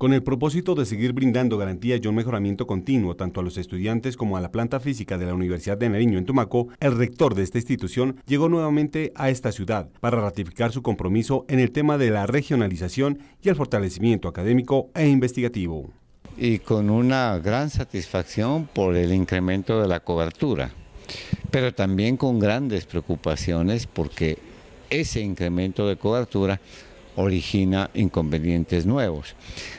Con el propósito de seguir brindando garantías y un mejoramiento continuo tanto a los estudiantes como a la planta física de la Universidad de Nariño en Tumaco, el rector de esta institución llegó nuevamente a esta ciudad para ratificar su compromiso en el tema de la regionalización y el fortalecimiento académico e investigativo. Y con una gran satisfacción por el incremento de la cobertura, pero también con grandes preocupaciones porque ese incremento de cobertura origina inconvenientes nuevos.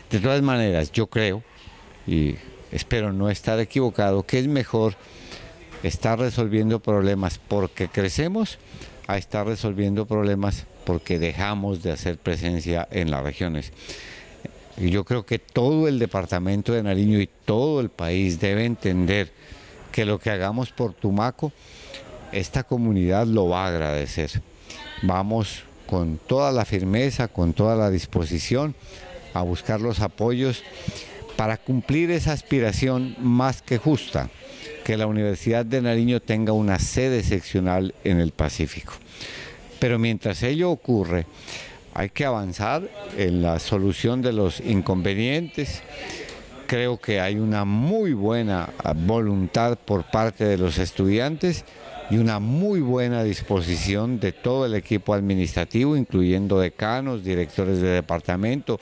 De todas maneras, yo creo, y espero no estar equivocado, que es mejor estar resolviendo problemas porque crecemos a estar resolviendo problemas porque dejamos de hacer presencia en las regiones. Yo creo que todo el departamento de Nariño y todo el país debe entender que lo que hagamos por Tumaco, esta comunidad lo va a agradecer. Vamos con toda la firmeza, con toda la disposición a buscar los apoyos para cumplir esa aspiración más que justa, que la Universidad de Nariño tenga una sede seccional en el Pacífico. Pero mientras ello ocurre, hay que avanzar en la solución de los inconvenientes, creo que hay una muy buena voluntad por parte de los estudiantes y una muy buena disposición de todo el equipo administrativo, incluyendo decanos, directores de departamento,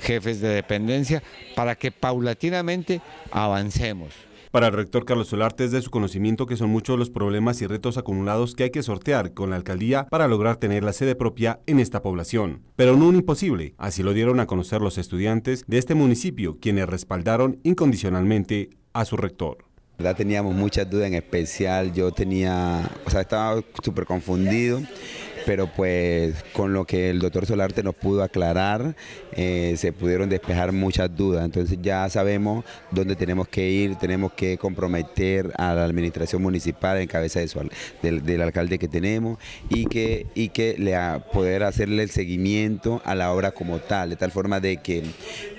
jefes de dependencia, para que paulatinamente avancemos. Para el rector Carlos Solarte es de su conocimiento que son muchos los problemas y retos acumulados que hay que sortear con la alcaldía para lograr tener la sede propia en esta población. Pero no un imposible, así lo dieron a conocer los estudiantes de este municipio, quienes respaldaron incondicionalmente a su rector. La teníamos muchas dudas en especial, yo tenía, o sea, estaba súper confundido pero pues con lo que el doctor Solarte nos pudo aclarar, eh, se pudieron despejar muchas dudas. Entonces ya sabemos dónde tenemos que ir, tenemos que comprometer a la administración municipal en cabeza del, alcalde que tenemos y que, y que le poder hacerle el seguimiento a la obra como tal, de tal forma de que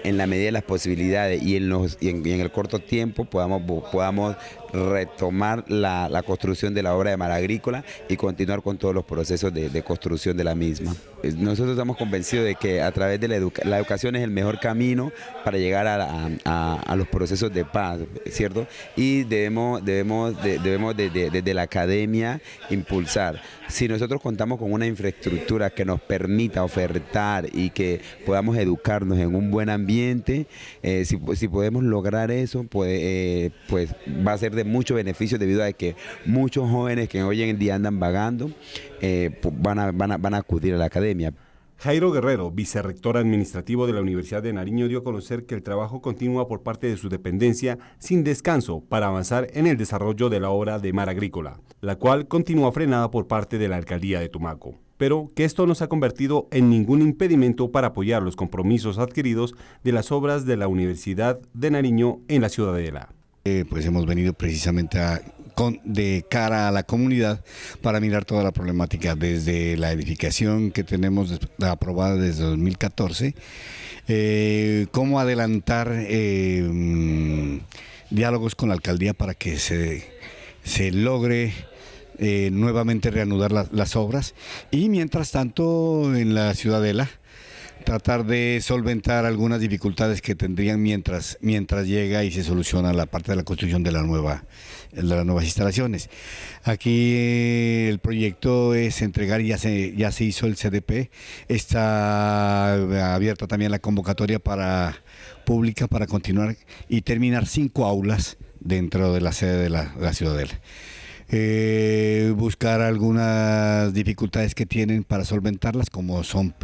en la medida de las posibilidades y en, el corto tiempo podamos, podamos retomar la, construcción de la obra de Mar Agrícola y continuar con todos los procesos de, construcción de la misma. Eh, nosotros estamos convencidos de que a través de la, la educación es el mejor camino para llegar a, los procesos de paz, ¿cierto? Y debemos, debemos, desde la academia impulsar. Si nosotros contamos con una infraestructura que nos permita ofertar y que podamos educarnos en un buen ambiente, eh, si, podemos lograr eso, pues, eh, pues va a ser de de muchos beneficios debido a que muchos jóvenes que hoy en día andan vagando eh, van, a, van a acudir a la academia. Jairo Guerrero, vicerrector administrativo de la Universidad de Nariño, dio a conocer que el trabajo continúa por parte de su dependencia sin descanso para avanzar en el desarrollo de la obra de Mar Agrícola, la cual continúa frenada por parte de la alcaldía de Tumaco, pero que esto no se ha convertido en ningún impedimento para apoyar los compromisos adquiridos de las obras de la Universidad de Nariño en la ciudadela. Eh, pues hemos venido precisamente de cara a la comunidad para mirar toda la problemática desde la edificación que tenemos aprobada desde 2014, eh, cómo adelantar eh, diálogos con la alcaldía para que se, se logre nuevamente reanudar las obras y mientras tanto en la ciudadela tratar de solventar algunas dificultades que tendrían mientras, mientras llega y se soluciona la parte de la construcción de, la nueva, de las nuevas instalaciones. Aquí eh, el proyecto es entregar, ya se, ya se hizo el CDP, está abierta también la convocatoria para pública para continuar y terminar cinco aulas dentro de la sede de la, de la Ciudadela. Eh, buscar algunas dificultades que tienen para solventarlas, como son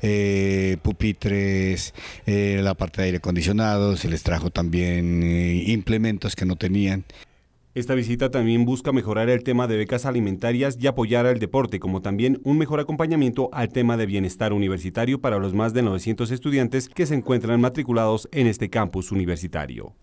eh, pupitres, eh, la parte de aire acondicionado, se les trajo también implementos que no tenían. Esta visita también busca mejorar el tema de becas alimentarias y apoyar al deporte, como también un mejor acompañamiento al tema de bienestar universitario para los más de 900 estudiantes que se encuentran matriculados en este campus universitario.